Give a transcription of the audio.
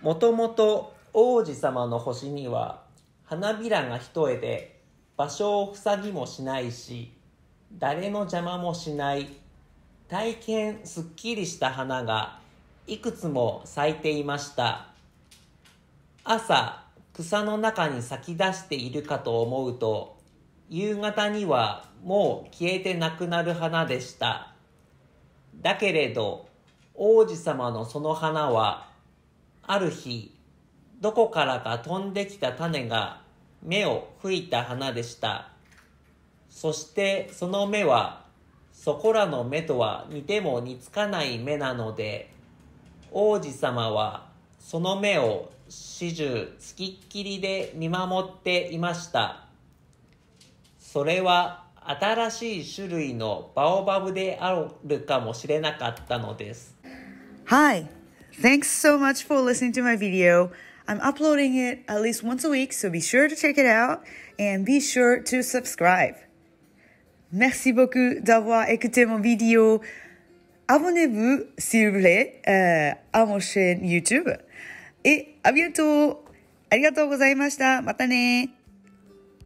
もともと王子様の星には花びらが一重で場所を塞ぎもしないし誰の邪魔もしない大変すっきりした花がいくつも咲いていました朝草の中に咲き出しているかと思うと夕方にはもう消えてなくなる花でしただけれど王子様のその花はある日、どこからか飛んできた種が芽を吹いた花でした。そしてその目は、そこらの目とは似ても似つかない目なので、王子様はその目を始終つきっきりで見守っていました。それは新しい種類のバオバブであるかもしれなかったのです。はい。Thanks so much for listening to my video. I'm uploading it at least once a week, so be sure to check it out and be sure to subscribe. Merci beaucoup d'avoir écouté mon vidéo. Abonnez-vous, s'il vous plaît, euh, à mon chaîne YouTube. Et à bientôt! ありがとうございました。またね